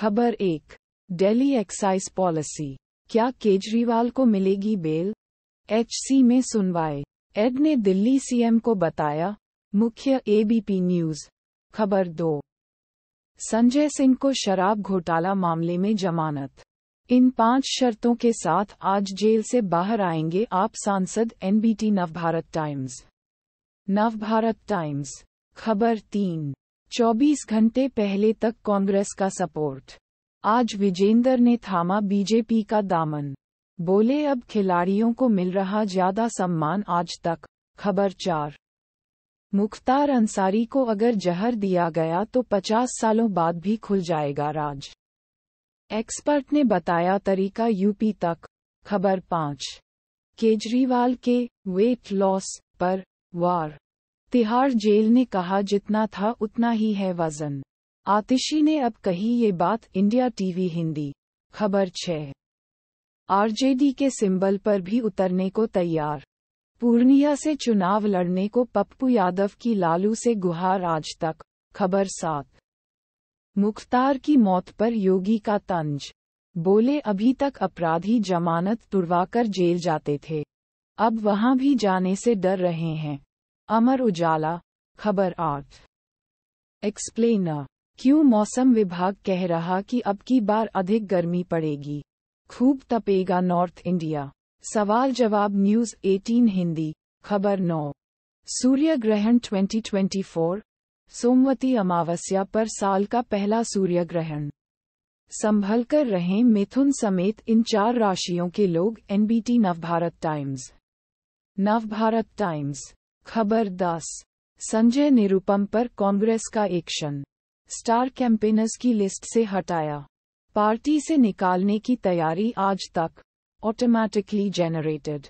खबर एक Delhi excise policy क्या केजरीवाल को मिलेगी बेल एचसी में सुनवाई एड ने दिल्ली सीएम को बताया मुख्य एबीपी न्यूज खबर दो संजय सिंह को शराब घोटाला मामले में जमानत इन पांच शर्तों के साथ आज जेल से बाहर आएंगे आप सांसद एनबीटी नवभारत टाइम्स नवभारत टाइम्स खबर तीन 24 घंटे पहले तक कांग्रेस का सपोर्ट आज विजेंदर ने थामा बीजेपी का दामन बोले अब खिलाड़ियों को मिल रहा ज्यादा सम्मान आज तक खबर चार मुख्तार अंसारी को अगर जहर दिया गया तो 50 सालों बाद भी खुल जाएगा राज एक्सपर्ट ने बताया तरीका यूपी तक खबर पाँच केजरीवाल के वेट लॉस पर वार तिहाड़ जेल ने कहा जितना था उतना ही है वजन आतिशी ने अब कही ये बात इंडिया टीवी हिंदी खबर छह आरजेडी के सिंबल पर भी उतरने को तैयार पूर्णिया से चुनाव लड़ने को पप्पू यादव की लालू से गुहार आज तक खबर सात मुख्तार की मौत पर योगी का तंज बोले अभी तक अपराधी जमानत तुड़वाकर जेल जाते थे अब वहां भी जाने से डर रहे हैं अमर उजाला खबर आठ एक्सप्लेनर क्यों मौसम विभाग कह रहा कि अब की बार अधिक गर्मी पड़ेगी खूब तपेगा नॉर्थ इंडिया सवाल जवाब न्यूज 18 हिंदी खबर नौ सूर्य ग्रहण 2024 सोमवती अमावस्या पर साल का पहला सूर्य ग्रहण संभल कर रहें मिथुन समेत इन चार राशियों के लोग एनबीटी नवभारत टाइम्स नवभारत टाइम्स खबर दस संजय निरुपम पर कांग्रेस का एक्शन स्टार कैंपेनर्स की लिस्ट से हटाया पार्टी से निकालने की तैयारी आज तक ऑटोमैटिकली जेनरेटेड